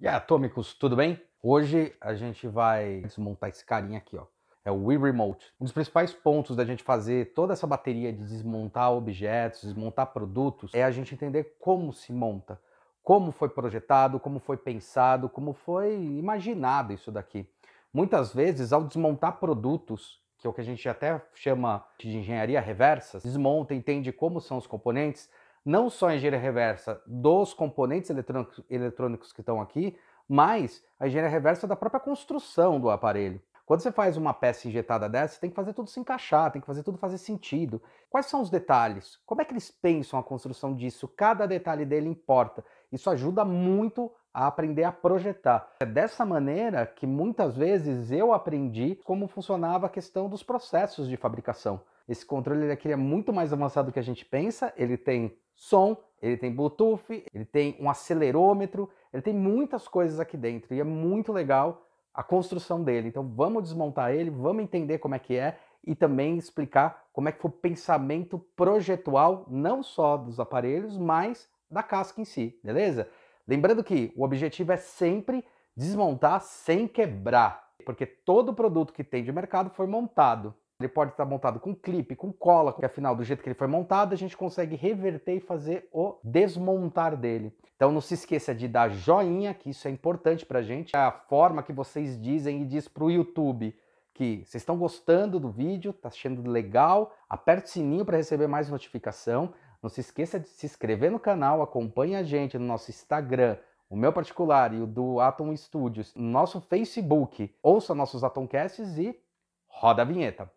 E yeah, Atômicos, tudo bem? Hoje a gente vai desmontar esse carinha aqui, ó. É o Wii Remote. Um dos principais pontos da gente fazer toda essa bateria de desmontar objetos, desmontar produtos, é a gente entender como se monta, como foi projetado, como foi pensado, como foi imaginado isso daqui. Muitas vezes, ao desmontar produtos, que é o que a gente até chama de engenharia reversa, desmonta, entende como são os componentes, não só a engenharia reversa dos componentes eletrônicos, eletrônicos que estão aqui, mas a engenharia reversa da própria construção do aparelho. Quando você faz uma peça injetada dessa, você tem que fazer tudo se encaixar, tem que fazer tudo fazer sentido. Quais são os detalhes? Como é que eles pensam a construção disso? Cada detalhe dele importa. Isso ajuda muito a aprender a projetar. É dessa maneira que muitas vezes eu aprendi como funcionava a questão dos processos de fabricação. Esse controle é ele é muito mais avançado do que a gente pensa. Ele tem som, ele tem Bluetooth, ele tem um acelerômetro, ele tem muitas coisas aqui dentro e é muito legal a construção dele. Então vamos desmontar ele, vamos entender como é que é e também explicar como é que foi o pensamento projetual não só dos aparelhos, mas da casca em si, beleza? Lembrando que o objetivo é sempre desmontar sem quebrar, porque todo produto que tem de mercado foi montado ele pode estar montado com clipe, com cola, que afinal, do jeito que ele foi montado, a gente consegue reverter e fazer o desmontar dele. Então não se esqueça de dar joinha, que isso é importante pra gente. É a forma que vocês dizem e diz pro YouTube que vocês estão gostando do vídeo, tá achando legal, aperta o sininho para receber mais notificação. Não se esqueça de se inscrever no canal, acompanhe a gente no nosso Instagram, o meu particular e o do Atom Studios, no nosso Facebook. Ouça nossos Atomcasts e roda a vinheta.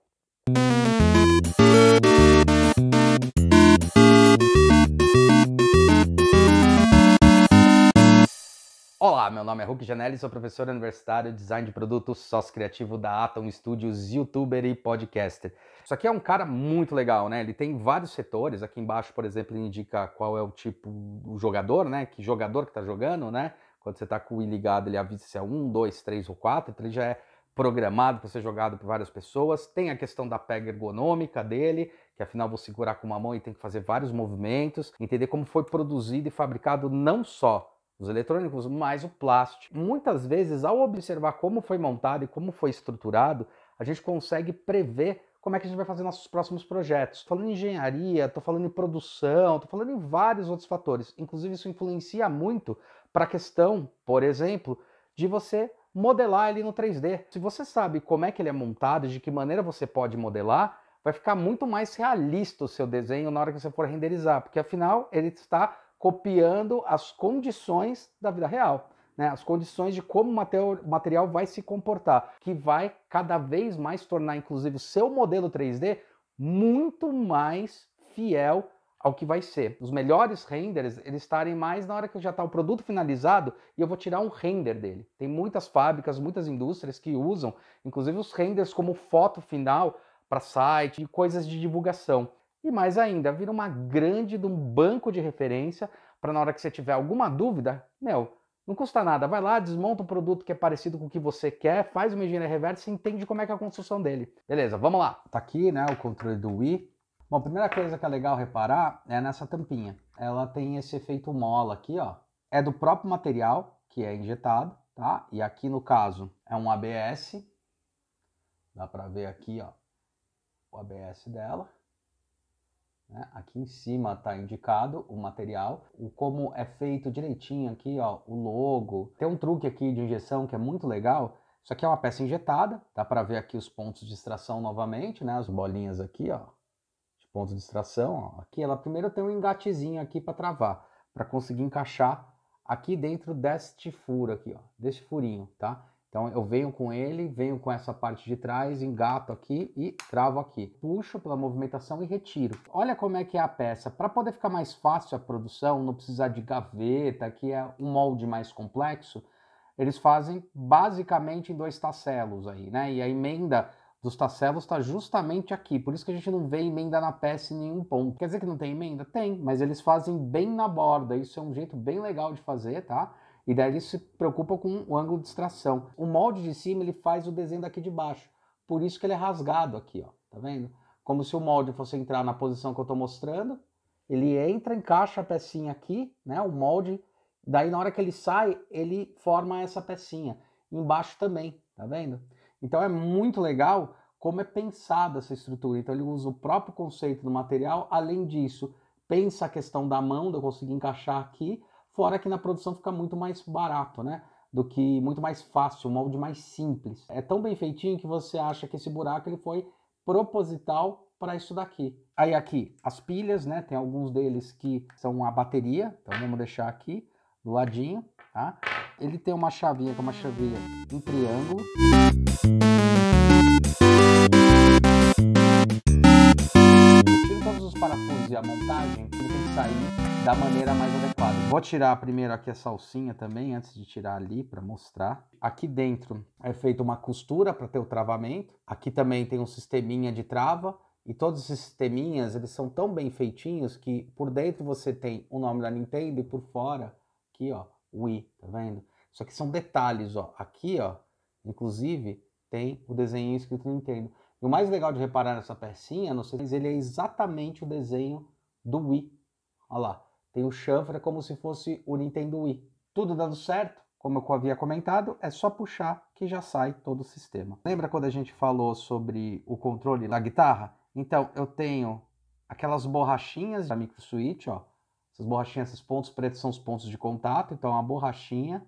Olá, meu nome é Hulk Janelli, sou professor universitário, design de produtos, sócio criativo da Atom Studios, youtuber e podcaster. Isso aqui é um cara muito legal, né? Ele tem vários setores, aqui embaixo, por exemplo, ele indica qual é o tipo, do jogador, né? Que jogador que tá jogando, né? Quando você tá com o i ligado, ele avisa se é um, dois, três ou quatro, então ele já é programado para ser jogado por várias pessoas. Tem a questão da pega ergonômica dele, que afinal vou segurar com uma mão e tem que fazer vários movimentos, entender como foi produzido e fabricado não só os eletrônicos, mais o plástico. Muitas vezes, ao observar como foi montado e como foi estruturado, a gente consegue prever como é que a gente vai fazer nossos próximos projetos. Tô falando em engenharia, estou falando em produção, estou falando em vários outros fatores. Inclusive, isso influencia muito para a questão, por exemplo, de você modelar ele no 3D. Se você sabe como é que ele é montado, de que maneira você pode modelar, vai ficar muito mais realista o seu desenho na hora que você for renderizar, porque afinal ele está copiando as condições da vida real. Né, as condições de como o material vai se comportar, que vai cada vez mais tornar, inclusive, o seu modelo 3D muito mais fiel ao que vai ser. Os melhores renders, eles estarem mais na hora que já está o produto finalizado e eu vou tirar um render dele. Tem muitas fábricas, muitas indústrias que usam, inclusive os renders como foto final para site e coisas de divulgação. E mais ainda, vira uma grande de um banco de referência para na hora que você tiver alguma dúvida, meu, não custa nada. Vai lá, desmonta um produto que é parecido com o que você quer, faz uma engenharia reversa e entende como é que é a construção dele. Beleza, vamos lá. Tá aqui, né, o controle do Wii. Bom, a primeira coisa que é legal reparar é nessa tampinha. Ela tem esse efeito mola aqui, ó. É do próprio material que é injetado, tá? E aqui no caso é um ABS. Dá para ver aqui, ó, o ABS dela. Né? Aqui em cima está indicado o material, o como é feito direitinho aqui, ó, o logo. Tem um truque aqui de injeção que é muito legal. Isso aqui é uma peça injetada, dá para ver aqui os pontos de extração novamente, né? As bolinhas aqui, ó, de pontos de extração. Ó. Aqui ela primeiro tem um engatezinho aqui para travar, para conseguir encaixar aqui dentro deste furo aqui, ó, deste furinho, tá? Então eu venho com ele, venho com essa parte de trás, engato aqui e travo aqui. Puxo pela movimentação e retiro. Olha como é que é a peça. Para poder ficar mais fácil a produção, não precisar de gaveta, que é um molde mais complexo, eles fazem basicamente em dois tacelos aí, né? E a emenda dos tacelos está justamente aqui. Por isso que a gente não vê emenda na peça em nenhum ponto. Quer dizer que não tem emenda? Tem, mas eles fazem bem na borda. Isso é um jeito bem legal de fazer, tá? E daí ele se preocupa com o ângulo de extração. O molde de cima ele faz o desenho daqui de baixo. Por isso que ele é rasgado aqui, ó. Tá vendo? Como se o molde fosse entrar na posição que eu estou mostrando. Ele entra, encaixa a pecinha aqui, né? O molde. Daí na hora que ele sai, ele forma essa pecinha. Embaixo também, tá vendo? Então é muito legal como é pensada essa estrutura. Então ele usa o próprio conceito do material. Além disso, pensa a questão da mão, de eu conseguir encaixar aqui Fora que na produção fica muito mais barato, né? Do que muito mais fácil, um molde mais simples. É tão bem feitinho que você acha que esse buraco ele foi proposital para isso daqui. Aí aqui, as pilhas, né? Tem alguns deles que são a bateria, então vamos deixar aqui do ladinho, tá? Ele tem uma chavinha que é uma chavinha em triângulo. Eu todos os parafusos e a montagem sair da maneira mais adequada. Vou tirar primeiro aqui a salsinha também, antes de tirar ali para mostrar. Aqui dentro é feita uma costura para ter o travamento. Aqui também tem um sisteminha de trava. E todos esses sisteminhas, eles são tão bem feitinhos que por dentro você tem o nome da Nintendo e por fora, aqui ó, Wii, tá vendo? Isso aqui são detalhes, ó. Aqui, ó, inclusive, tem o desenho escrito Nintendo. E o mais legal de reparar nessa pecinha, não sei se ele é exatamente o desenho do Wii. Olha lá, tem o chanfra como se fosse o Nintendo Wii. Tudo dando certo, como eu havia comentado, é só puxar que já sai todo o sistema. Lembra quando a gente falou sobre o controle da guitarra? Então, eu tenho aquelas borrachinhas da micro switch, ó. Essas borrachinhas, esses pontos pretos são os pontos de contato, então é uma borrachinha,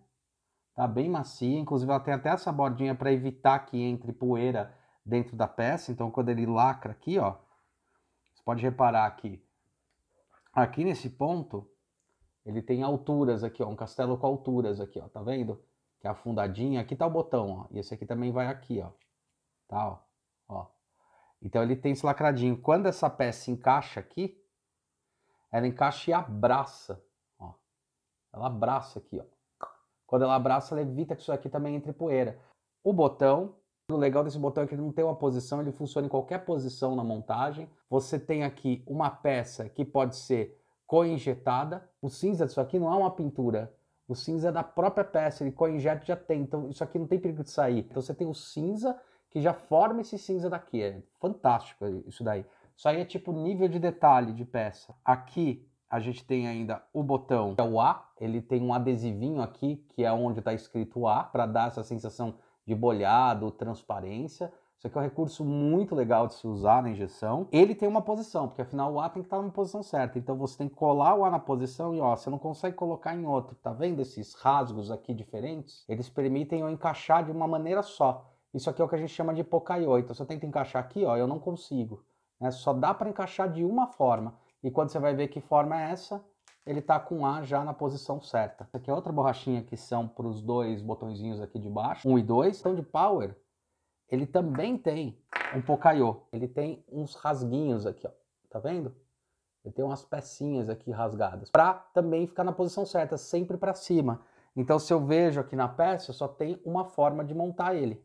tá bem macia. Inclusive, ela tem até essa bordinha para evitar que entre poeira dentro da peça. Então, quando ele lacra aqui, ó, você pode reparar que aqui nesse ponto, ele tem alturas aqui, ó, um castelo com alturas aqui, ó, tá vendo? Que é afundadinho, aqui tá o botão, ó, e esse aqui também vai aqui, ó, tá, ó, ó. Então ele tem esse lacradinho. Quando essa peça encaixa aqui, ela encaixa e abraça, ó. Ela abraça aqui, ó. Quando ela abraça, ela evita que isso aqui também entre poeira. O botão o legal desse botão é que ele não tem uma posição, ele funciona em qualquer posição na montagem. Você tem aqui uma peça que pode ser co-injetada. O cinza disso aqui não é uma pintura. O cinza é da própria peça, ele co e já tem. Então isso aqui não tem perigo de sair. Então você tem o cinza que já forma esse cinza daqui. É fantástico isso daí. Isso aí é tipo nível de detalhe de peça. Aqui a gente tem ainda o botão, que é o A. Ele tem um adesivinho aqui, que é onde está escrito A, para dar essa sensação de bolhado, transparência. Isso aqui é um recurso muito legal de se usar na injeção. Ele tem uma posição, porque afinal o A tem que estar na posição certa. Então você tem que colar o A na posição e ó, você não consegue colocar em outro. Tá vendo esses rasgos aqui diferentes? Eles permitem eu encaixar de uma maneira só. Isso aqui é o que a gente chama de pocaiô. Então se tenta encaixar aqui, ó, eu não consigo. Né? Só dá para encaixar de uma forma. E quando você vai ver que forma é essa, ele tá com A já na posição certa. Essa aqui é outra borrachinha que são para os dois botõezinhos aqui de baixo, um e dois. Então de power, ele também tem um pocaiô. Ele tem uns rasguinhos aqui, ó. Tá vendo? Ele tem umas pecinhas aqui rasgadas. Para também ficar na posição certa, sempre para cima. Então se eu vejo aqui na peça, só tem uma forma de montar ele.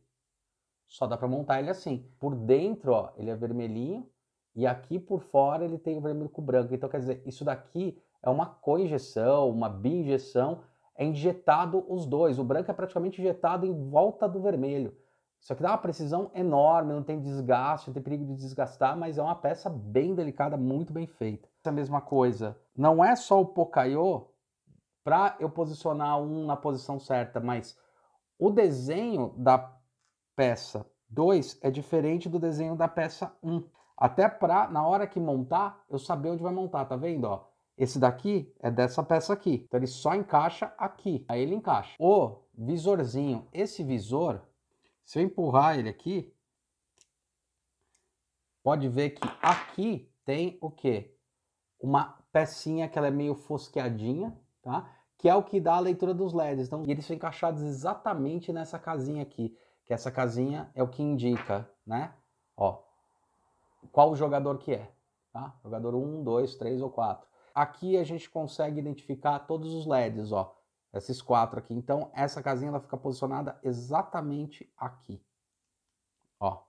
Só dá para montar ele assim. Por dentro, ó, ele é vermelhinho. E aqui por fora ele tem o vermelho com branco. Então quer dizer, isso daqui é uma coinjeção, uma bi-injeção. é injetado os dois. O branco é praticamente injetado em volta do vermelho. Só que dá uma precisão enorme, não tem desgaste, não tem perigo de desgastar, mas é uma peça bem delicada, muito bem feita. Essa mesma coisa, não é só o Pocayo para eu posicionar um na posição certa, mas o desenho da peça 2 é diferente do desenho da peça 1. Um. Até para, na hora que montar, eu saber onde vai montar, tá vendo? Ó, esse daqui é dessa peça aqui. Então ele só encaixa aqui. Aí ele encaixa. O visorzinho, esse visor, se eu empurrar ele aqui, pode ver que aqui tem o quê? Uma pecinha que ela é meio fosqueadinha, tá? Que é o que dá a leitura dos LEDs. Então, eles são encaixados exatamente nessa casinha aqui, que essa casinha é o que indica, né? Ó, qual o jogador que é, tá? Jogador 1, 2, 3 ou 4. Aqui a gente consegue identificar todos os LEDs, ó, esses quatro aqui. Então, essa casinha ela fica posicionada exatamente aqui, ó.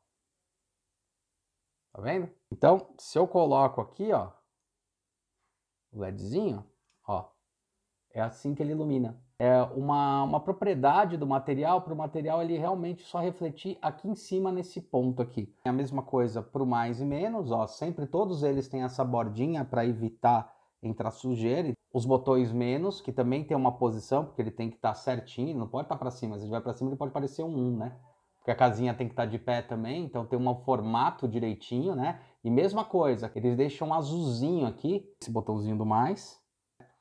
Tá vendo? Então, se eu coloco aqui, ó, o LEDzinho, ó, é assim que ele ilumina. É uma, uma propriedade do material para o material ele realmente só refletir aqui em cima nesse ponto aqui. É a mesma coisa para o mais e menos, ó. Sempre todos eles têm essa bordinha para evitar entrar sujeira, os botões menos, que também tem uma posição, porque ele tem que estar tá certinho, não pode estar tá para cima, se ele vai para cima ele pode parecer um 1, né? Porque a casinha tem que estar tá de pé também, então tem um formato direitinho, né? E mesma coisa, eles deixam um azulzinho aqui, esse botãozinho do mais.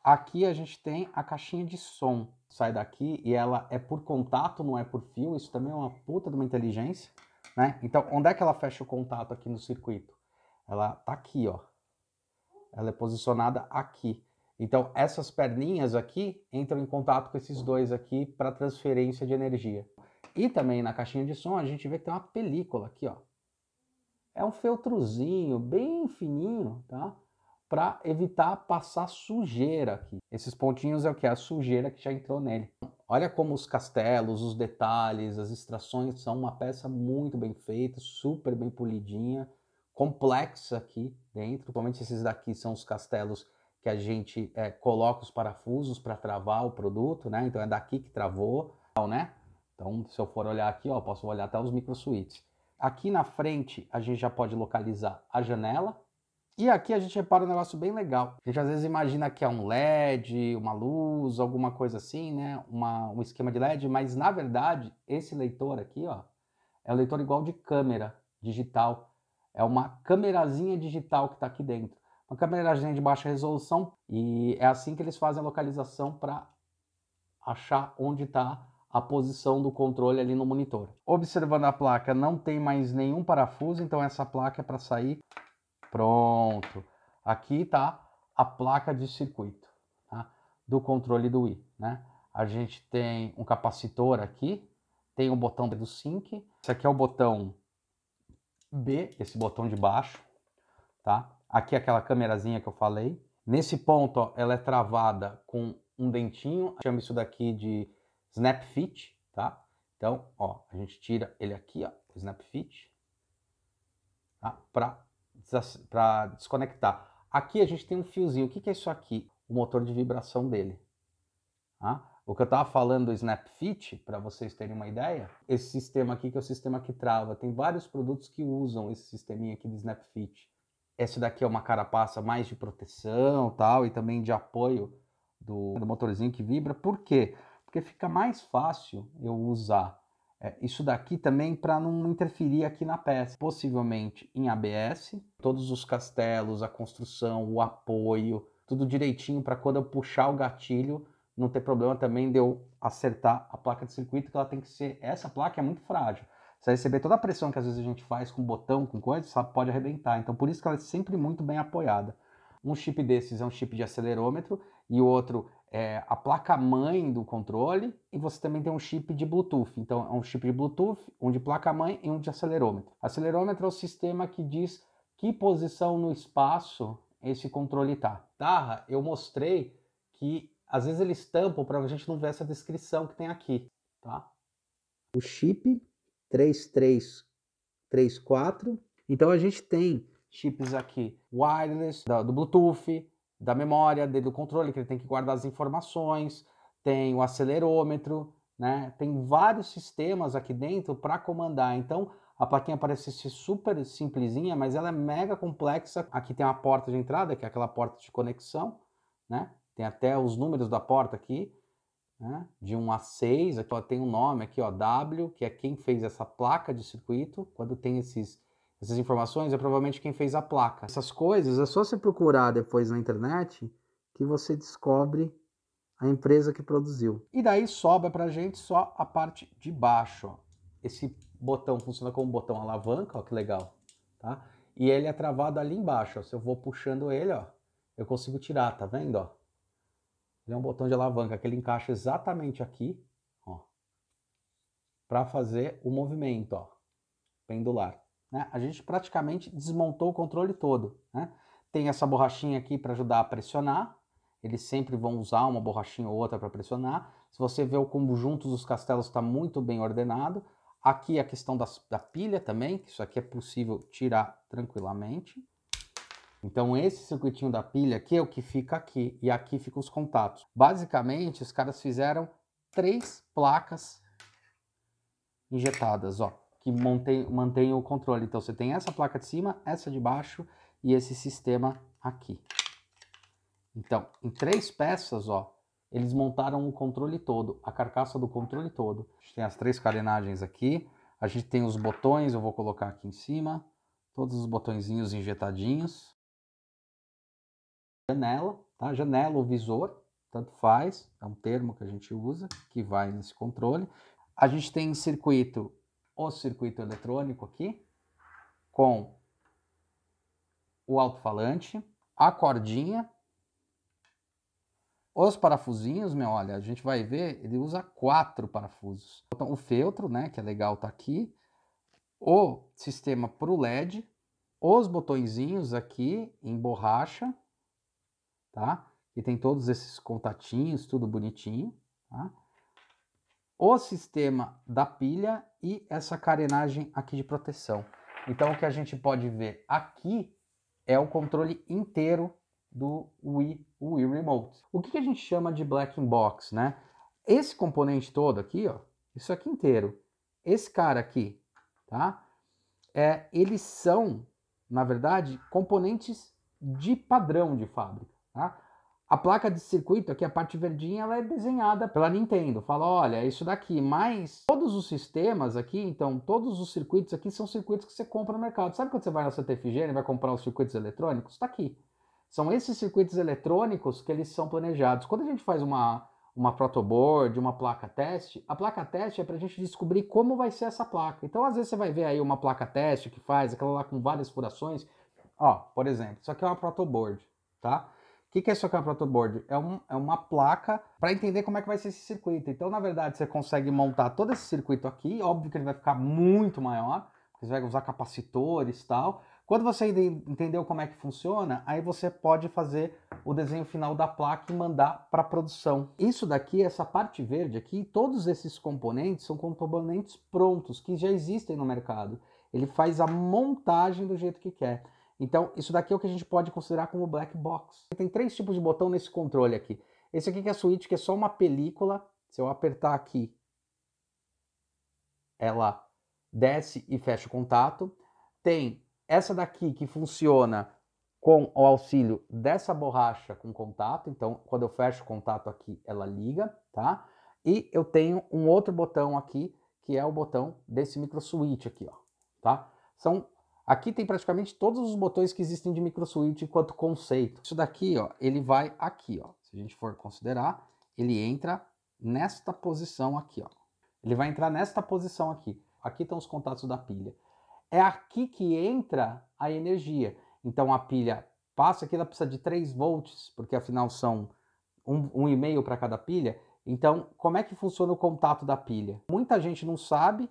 Aqui a gente tem a caixinha de som. Sai daqui e ela é por contato, não é por fio, isso também é uma puta de uma inteligência, né? Então, onde é que ela fecha o contato aqui no circuito? Ela tá aqui, ó ela é posicionada aqui. Então, essas perninhas aqui entram em contato com esses dois aqui para transferência de energia. E também na caixinha de som a gente vê que tem uma película aqui, ó. É um feltrozinho bem fininho, tá? Para evitar passar sujeira aqui. Esses pontinhos é o que? A sujeira que já entrou nele. Olha como os castelos, os detalhes, as extrações são uma peça muito bem feita, super bem polidinha. Complexo aqui dentro, principalmente esses daqui são os castelos que a gente é, coloca os parafusos para travar o produto, né? Então é daqui que travou, né? Então se eu for olhar aqui, ó, posso olhar até os microsuites. Aqui na frente a gente já pode localizar a janela. E aqui a gente repara um negócio bem legal. A gente às vezes imagina que é um LED, uma luz, alguma coisa assim, né? Uma, um esquema de LED, mas na verdade esse leitor aqui, ó, é um leitor igual de câmera digital é uma câmerazinha digital que está aqui dentro. Uma câmerazinha de baixa resolução e é assim que eles fazem a localização para achar onde está a posição do controle ali no monitor. Observando a placa, não tem mais nenhum parafuso, então essa placa é para sair. Pronto. Aqui está a placa de circuito tá? do controle do Wii. Né? A gente tem um capacitor aqui, tem um botão do sync. Esse aqui é o botão B, esse botão de baixo, tá? Aqui é aquela câmerazinha que eu falei. Nesse ponto, ó, ela é travada com um dentinho, chama isso daqui de snap fit, tá? Então, ó, a gente tira ele aqui, ó, snap fit, tá? para desconectar. Aqui a gente tem um fiozinho. O que, que é isso aqui? O motor de vibração dele. Tá? O que eu estava falando do SnapFit, para vocês terem uma ideia, esse sistema aqui que é o sistema que trava, tem vários produtos que usam esse sisteminha aqui do SnapFit. Esse daqui é uma carapaça mais de proteção tal, e também de apoio do, do motorzinho que vibra. Por quê? Porque fica mais fácil eu usar é, isso daqui também para não interferir aqui na peça. Possivelmente em ABS, todos os castelos, a construção, o apoio, tudo direitinho para quando eu puxar o gatilho não ter problema também de eu acertar a placa de circuito, que ela tem que ser. Essa placa é muito frágil. Você receber toda a pressão que às vezes a gente faz com botão, com coisa, ela pode arrebentar. Então por isso que ela é sempre muito bem apoiada. Um chip desses é um chip de acelerômetro e o outro é a placa-mãe do controle e você também tem um chip de Bluetooth. Então é um chip de Bluetooth, um de placa-mãe e um de acelerômetro. Acelerômetro é o sistema que diz que posição no espaço esse controle está. Tarra, tá, eu mostrei que às vezes eles tampam para a gente não ver essa descrição que tem aqui, tá? O chip 3334. Então a gente tem chips aqui wireless, do Bluetooth, da memória, do controle, que ele tem que guardar as informações, tem o acelerômetro, né? Tem vários sistemas aqui dentro para comandar. Então a plaquinha parece ser super simplesinha, mas ela é mega complexa. Aqui tem uma porta de entrada, que é aquela porta de conexão, né? Tem até os números da porta aqui, né? de 1 a 6. Aqui ó, tem um nome aqui, ó, W, que é quem fez essa placa de circuito. Quando tem esses, essas informações, é provavelmente quem fez a placa. Essas coisas é só você procurar depois na internet que você descobre a empresa que produziu. E daí sobra para gente só a parte de baixo. Ó. Esse botão funciona como um botão alavanca, ó, que legal. Tá? E ele é travado ali embaixo. Ó. Se eu vou puxando ele, ó, eu consigo tirar, tá vendo? Ó? Ele é um botão de alavanca que ele encaixa exatamente aqui, ó, para fazer o movimento, ó, pendular. Né? A gente praticamente desmontou o controle todo, né? Tem essa borrachinha aqui para ajudar a pressionar. Eles sempre vão usar uma borrachinha ou outra para pressionar. Se você vê o conjunto dos castelos está muito bem ordenado. Aqui é a questão das, da pilha também, que isso aqui é possível tirar tranquilamente. Então esse circuitinho da pilha aqui é o que fica aqui e aqui ficam os contatos. Basicamente, os caras fizeram três placas injetadas, ó, que mantém, mantém o controle. Então você tem essa placa de cima, essa de baixo e esse sistema aqui. Então, em três peças, ó, eles montaram o controle todo, a carcaça do controle todo. A gente tem as três carenagens aqui, a gente tem os botões, eu vou colocar aqui em cima, todos os botõezinhos injetadinhos janela, tá? janela ou visor, tanto faz, é um termo que a gente usa, que vai nesse controle. A gente tem circuito, o circuito eletrônico aqui, com o alto-falante, a cordinha, os parafusinhos, meu, olha, a gente vai ver, ele usa quatro parafusos. Então, o feltro, né, que é legal, tá aqui. O sistema para o LED, os botõezinhos aqui em borracha, tá? Que tem todos esses contatinhos, tudo bonitinho, tá? O sistema da pilha e essa carenagem aqui de proteção. Então, o que a gente pode ver aqui é o controle inteiro do Wii, Wii Remote. O que, que a gente chama de black box, né? Esse componente todo aqui, ó, isso aqui inteiro, esse cara aqui, tá? É, eles são, na verdade, componentes de padrão de fábrica. Tá? A placa de circuito, aqui a parte verdinha, ela é desenhada pela Nintendo. Fala, olha, é isso daqui, mas todos os sistemas aqui, então, todos os circuitos aqui são circuitos que você compra no mercado. Sabe quando você vai na CTFG e vai comprar os circuitos eletrônicos? Está aqui. São esses circuitos eletrônicos que eles são planejados. Quando a gente faz uma, uma protoboard, uma placa teste, a placa teste é para a gente descobrir como vai ser essa placa. Então, às vezes, você vai ver aí uma placa teste que faz aquela lá com várias furações. Ó, por exemplo, isso aqui é uma protoboard, Tá? que, que é seu campeonato board? É, um, é uma placa para entender como é que vai ser esse circuito. Então, na verdade, você consegue montar todo esse circuito aqui. Óbvio que ele vai ficar muito maior, porque você vai usar capacitores e tal. Quando você entendeu como é que funciona, aí você pode fazer o desenho final da placa e mandar para produção. Isso daqui, essa parte verde aqui, todos esses componentes são componentes prontos, que já existem no mercado. Ele faz a montagem do jeito que quer. Então, isso daqui é o que a gente pode considerar como black box. Tem três tipos de botão nesse controle aqui. Esse aqui que é a switch, que é só uma película. Se eu apertar aqui, ela desce e fecha o contato. Tem essa daqui que funciona com o auxílio dessa borracha com contato. Então, quando eu fecho o contato aqui, ela liga, tá? E eu tenho um outro botão aqui, que é o botão desse micro switch aqui, ó, tá? São Aqui tem praticamente todos os botões que existem de MicroSwitch enquanto conceito. Isso daqui, ó, ele vai aqui, ó. Se a gente for considerar, ele entra nesta posição aqui, ó. Ele vai entrar nesta posição aqui. Aqui estão os contatos da pilha. É aqui que entra a energia. Então a pilha passa aqui, ela precisa de 3 volts, porque afinal são 1,5 um, um para cada pilha. Então, como é que funciona o contato da pilha? Muita gente não sabe,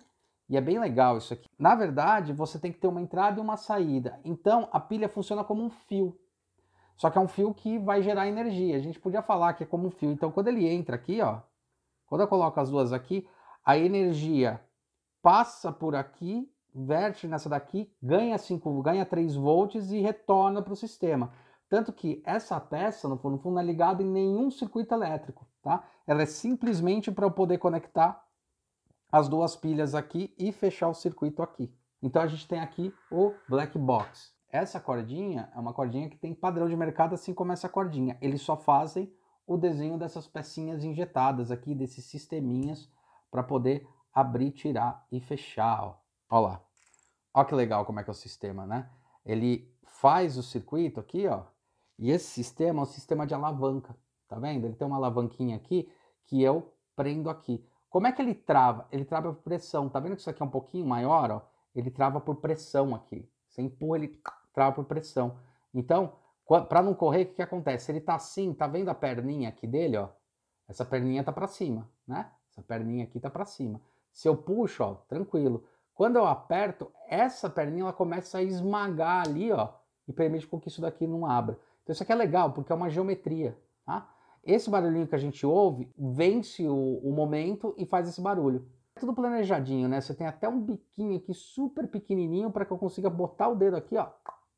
e é bem legal isso aqui. Na verdade, você tem que ter uma entrada e uma saída. Então, a pilha funciona como um fio. Só que é um fio que vai gerar energia. A gente podia falar que é como um fio. Então, quando ele entra aqui, ó, quando eu coloco as duas aqui, a energia passa por aqui, verte nessa daqui, ganha 5, ganha 3 volts e retorna para o sistema. Tanto que essa peça, no fundo, não é ligada em nenhum circuito elétrico, tá? Ela é simplesmente para eu poder conectar as duas pilhas aqui e fechar o circuito aqui. Então a gente tem aqui o black box. Essa cordinha é uma cordinha que tem padrão de mercado, assim como essa cordinha. Eles só fazem o desenho dessas pecinhas injetadas aqui, desses sisteminhas, para poder abrir, tirar e fechar. Olha lá. Olha que legal como é que é o sistema, né? Ele faz o circuito aqui, ó. E esse sistema é um sistema de alavanca, tá vendo? Ele tem uma alavanquinha aqui que eu prendo aqui. Como é que ele trava? Ele trava por pressão. Tá vendo que isso aqui é um pouquinho maior? Ó? Ele trava por pressão aqui. Você empurra, ele trava por pressão. Então, para não correr, o que, que acontece? Ele tá assim, tá vendo a perninha aqui dele? Ó? Essa perninha tá para cima, né? Essa perninha aqui tá para cima. Se eu puxo, ó, tranquilo. Quando eu aperto, essa perninha ela começa a esmagar ali, ó, e permite com que isso daqui não abra. Então isso aqui é legal, porque é uma geometria, tá? Esse barulhinho que a gente ouve vence o, o momento e faz esse barulho. É tudo planejadinho, né? Você tem até um biquinho aqui super pequenininho para que eu consiga botar o dedo aqui, ó,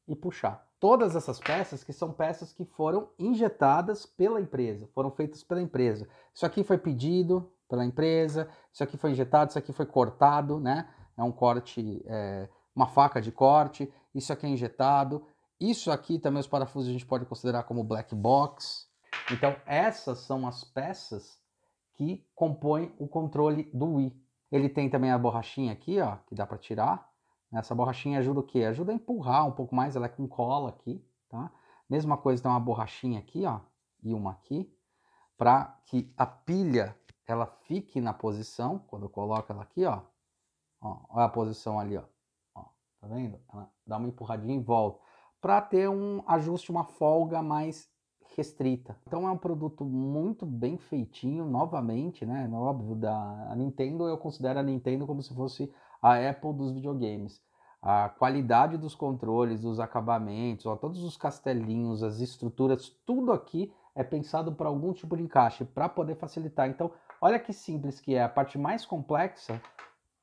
e puxar. Todas essas peças que são peças que foram injetadas pela empresa, foram feitas pela empresa. Isso aqui foi pedido pela empresa, isso aqui foi injetado, isso aqui foi cortado, né? É um corte, é, uma faca de corte, isso aqui é injetado. Isso aqui também os parafusos a gente pode considerar como black box, então, essas são as peças que compõem o controle do Wii. Ele tem também a borrachinha aqui, ó, que dá para tirar. Essa borrachinha ajuda o quê? Ajuda a empurrar um pouco mais, ela é com cola aqui, tá? Mesma coisa, tem uma borrachinha aqui, ó, e uma aqui, para que a pilha ela fique na posição, quando eu coloco ela aqui, ó, ó, olha a posição ali, ó, ó tá vendo? Ela dá uma empurradinha em volta, para ter um ajuste, uma folga mais restrita. Então é um produto muito bem feitinho, novamente, né? É óbvio, da Nintendo, eu considero a Nintendo como se fosse a Apple dos videogames. A qualidade dos controles, dos acabamentos, ó, todos os castelinhos, as estruturas, tudo aqui é pensado para algum tipo de encaixe, para poder facilitar. Então, olha que simples que é. A parte mais complexa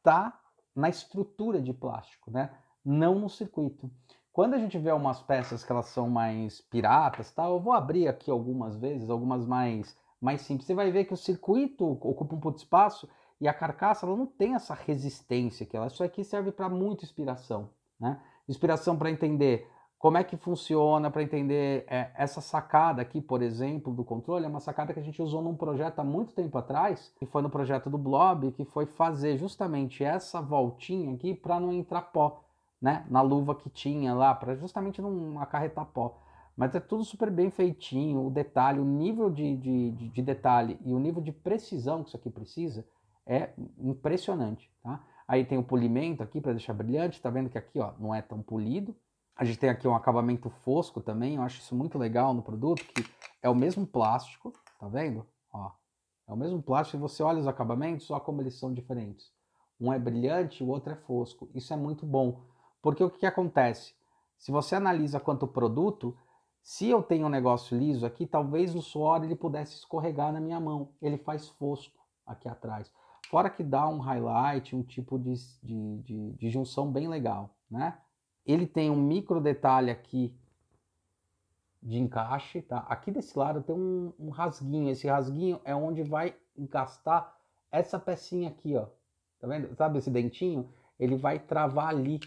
tá na estrutura de plástico, né? Não no circuito. Quando a gente vê umas peças que elas são mais piratas, tal, tá? eu vou abrir aqui algumas vezes, algumas mais mais simples. Você vai ver que o circuito ocupa um pouco de espaço e a carcaça ela não tem essa resistência que ela. Isso aqui serve para muita inspiração, né? Inspiração para entender como é que funciona, para entender é, essa sacada aqui, por exemplo, do controle, é uma sacada que a gente usou num projeto há muito tempo atrás, que foi no projeto do Blob, que foi fazer justamente essa voltinha aqui para não entrar pó né, na luva que tinha lá, para justamente não acarretar pó. Mas é tudo super bem feitinho, o detalhe, o nível de, de, de detalhe e o nível de precisão que isso aqui precisa é impressionante, tá? Aí tem o polimento aqui para deixar brilhante, tá vendo que aqui ó, não é tão polido. A gente tem aqui um acabamento fosco também, eu acho isso muito legal no produto, que é o mesmo plástico, tá vendo? Ó, é o mesmo plástico, e você olha os acabamentos, só como eles são diferentes. Um é brilhante, o outro é fosco. Isso é muito bom, porque o que, que acontece? Se você analisa quanto produto, se eu tenho um negócio liso aqui, talvez o suor ele pudesse escorregar na minha mão. Ele faz fosco aqui atrás. Fora que dá um highlight, um tipo de, de, de, de junção bem legal, né? Ele tem um micro detalhe aqui de encaixe, tá? Aqui desse lado tem um, um rasguinho. Esse rasguinho é onde vai encastar essa pecinha aqui, ó. Tá vendo? Sabe esse dentinho? Ele vai travar ali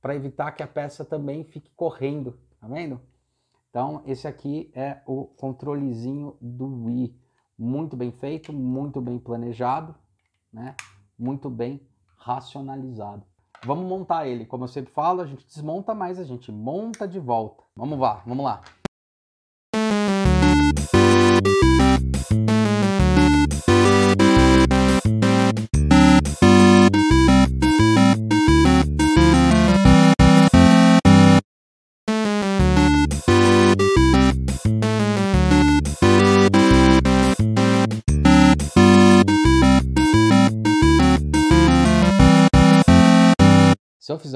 para evitar que a peça também fique correndo, tá vendo? Então, esse aqui é o controlezinho do Wii. Muito bem feito, muito bem planejado, né? Muito bem racionalizado. Vamos montar ele. Como eu sempre falo, a gente desmonta, mas a gente monta de volta. Vamos lá, vamos lá.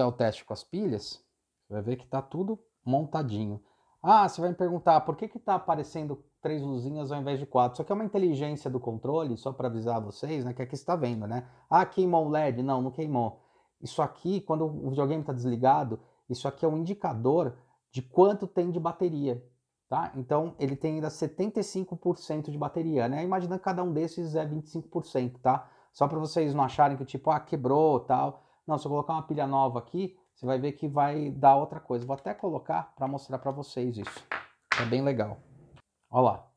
fizer o teste com as pilhas, você vai ver que está tudo montadinho. Ah, você vai me perguntar por que está aparecendo três luzinhas ao invés de quatro. só que é uma inteligência do controle, só para avisar vocês, né? Que aqui está vendo, né? Ah, queimou o LED. Não, não queimou. Isso aqui, quando o videogame está desligado, isso aqui é um indicador de quanto tem de bateria. Tá? Então ele tem ainda 75% de bateria, né? Imagina que cada um desses é 25%, tá? Só para vocês não acharem que tipo, ah, quebrou, tal não, se eu colocar uma pilha nova aqui, você vai ver que vai dar outra coisa. Vou até colocar para mostrar para vocês isso. É bem legal. Olha lá.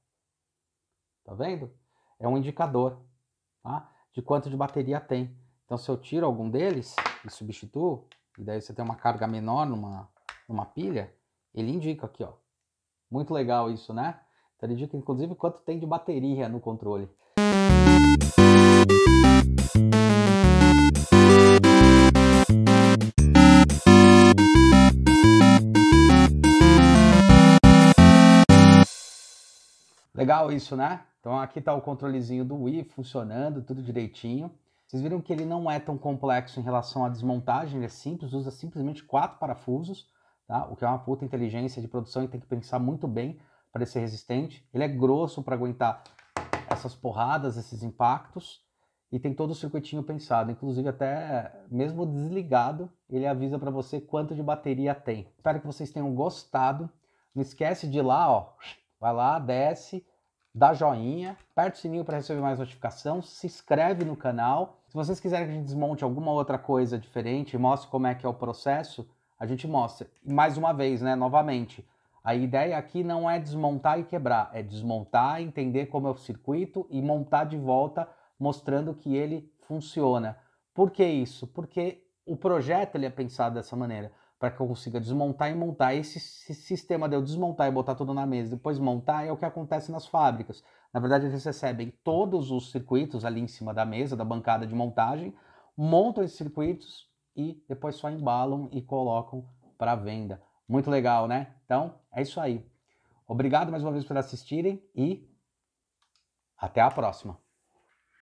Tá vendo? É um indicador tá? de quanto de bateria tem. Então, se eu tiro algum deles e substituo, e daí você tem uma carga menor numa, numa pilha, ele indica aqui, ó. Muito legal isso, né? Então, ele indica, inclusive, quanto tem de bateria no controle. Legal isso, né? Então aqui está o controlezinho do Wii funcionando, tudo direitinho. Vocês viram que ele não é tão complexo em relação à desmontagem, ele é simples, usa simplesmente quatro parafusos, tá? o que é uma puta inteligência de produção e tem que pensar muito bem para ser resistente. Ele é grosso para aguentar essas porradas, esses impactos, e tem todo o circuitinho pensado, inclusive até mesmo desligado, ele avisa para você quanto de bateria tem. Espero que vocês tenham gostado. Não esquece de ir lá, ó, vai lá, desce, dá joinha, aperta o sininho para receber mais notificação, se inscreve no canal. Se vocês quiserem que a gente desmonte alguma outra coisa diferente, mostre como é que é o processo, a gente mostra. E mais uma vez, né, novamente, a ideia aqui não é desmontar e quebrar, é desmontar, entender como é o circuito e montar de volta, mostrando que ele funciona. Por que isso? Porque o projeto ele é pensado dessa maneira para que eu consiga desmontar e montar. Esse, esse sistema de eu desmontar e botar tudo na mesa, depois montar, é o que acontece nas fábricas. Na verdade, eles recebem todos os circuitos ali em cima da mesa, da bancada de montagem, montam esses circuitos e depois só embalam e colocam para venda. Muito legal, né? Então, é isso aí. Obrigado mais uma vez por assistirem e até a próxima.